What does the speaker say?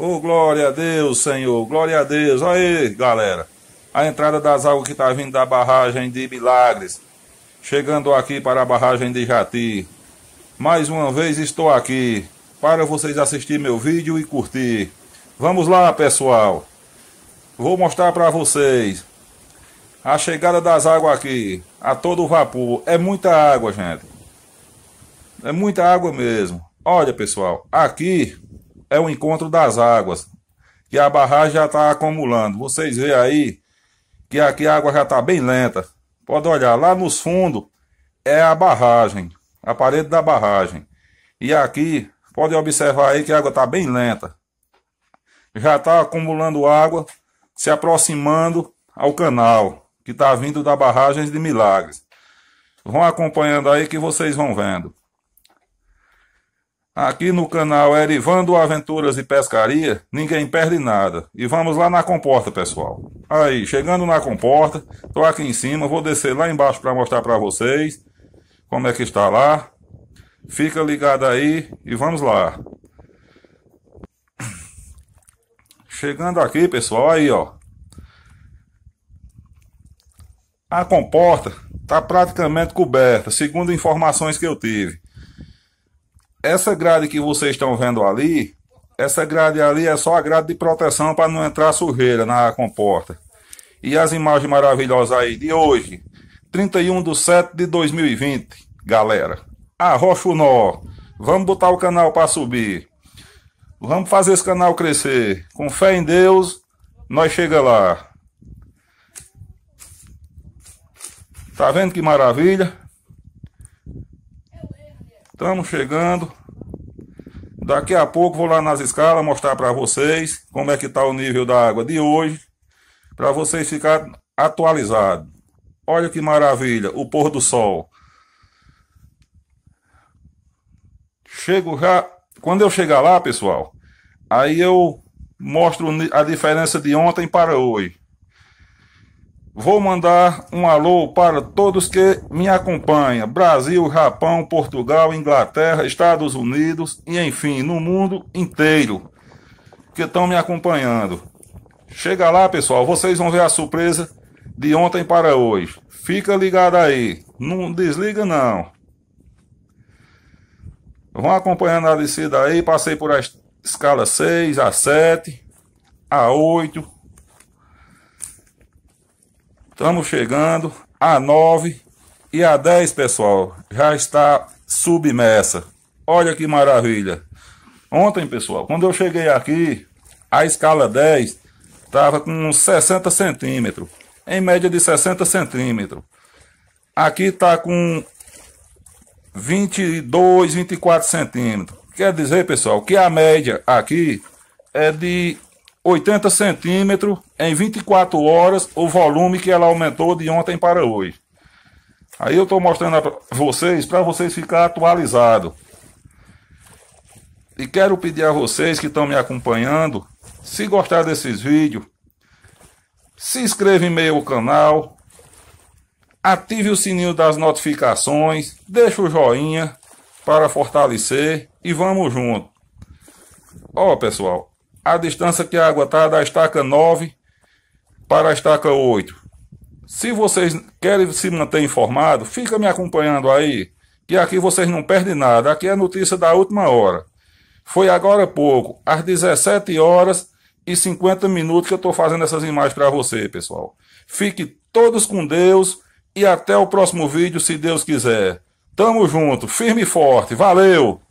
Oh, glória a Deus, Senhor, glória a Deus. Aí, galera, a entrada das águas que está vindo da barragem de Milagres, chegando aqui para a barragem de Jati. Mais uma vez estou aqui para vocês assistir meu vídeo e curtir. Vamos lá, pessoal. Vou mostrar para vocês a chegada das águas aqui, a todo vapor. É muita água, gente. É muita água mesmo. Olha, pessoal, aqui é o encontro das águas, que a barragem já está acumulando. Vocês veem aí que aqui a água já está bem lenta. Pode olhar, lá nos fundos é a barragem, a parede da barragem. E aqui, pode observar aí que a água está bem lenta. Já está acumulando água, se aproximando ao canal, que está vindo da barragem de Milagres. Vão acompanhando aí que vocês vão vendo. Aqui no canal é Erivando Aventuras e Pescaria, ninguém perde nada. E vamos lá na comporta, pessoal. Aí, chegando na comporta, tô aqui em cima, vou descer lá embaixo para mostrar para vocês como é que está lá. Fica ligado aí e vamos lá. Chegando aqui, pessoal, aí, ó. A comporta tá praticamente coberta, segundo informações que eu tive essa grade que vocês estão vendo ali, essa grade ali é só a grade de proteção para não entrar sujeira na comporta. E as imagens maravilhosas aí de hoje, 31 de 7 de 2020, galera. Arrocha ah, o nó. Vamos botar o canal para subir. Vamos fazer esse canal crescer. Com fé em Deus, nós chega lá. Tá vendo que maravilha? Estamos chegando. Daqui a pouco vou lá nas escalas mostrar para vocês como é que está o nível da água de hoje, para vocês ficarem atualizados. Olha que maravilha, o pôr do sol. Chego já, quando eu chegar lá, pessoal, aí eu mostro a diferença de ontem para hoje. Vou mandar um alô para todos que me acompanham: Brasil, Japão, Portugal, Inglaterra, Estados Unidos e enfim, no mundo inteiro que estão me acompanhando. Chega lá, pessoal, vocês vão ver a surpresa de ontem para hoje. Fica ligado aí, não desliga não. Vão acompanhando a descida aí, passei por a escala 6, a 7, a 8, Estamos chegando a 9 e a 10, pessoal. Já está submersa. Olha que maravilha. Ontem, pessoal, quando eu cheguei aqui, a escala 10 estava com 60 centímetros. Em média de 60 centímetros. Aqui está com 22, 24 centímetros. Quer dizer, pessoal, que a média aqui é de 80 centímetros em 24 horas, o volume que ela aumentou de ontem para hoje. Aí eu estou mostrando para vocês, para vocês ficar atualizado. E quero pedir a vocês que estão me acompanhando, se gostar desses vídeos, se inscreva em meu canal, ative o sininho das notificações, deixa o joinha para fortalecer e vamos junto. Ó pessoal, a distância que a água está da estaca 9 para a estaca 8. Se vocês querem se manter informado, fica me acompanhando aí, que aqui vocês não perdem nada. Aqui é notícia da última hora. Foi agora há pouco, às 17 horas e 50 minutos que eu estou fazendo essas imagens para você, pessoal. Fique todos com Deus e até o próximo vídeo, se Deus quiser. Tamo junto, firme e forte. Valeu!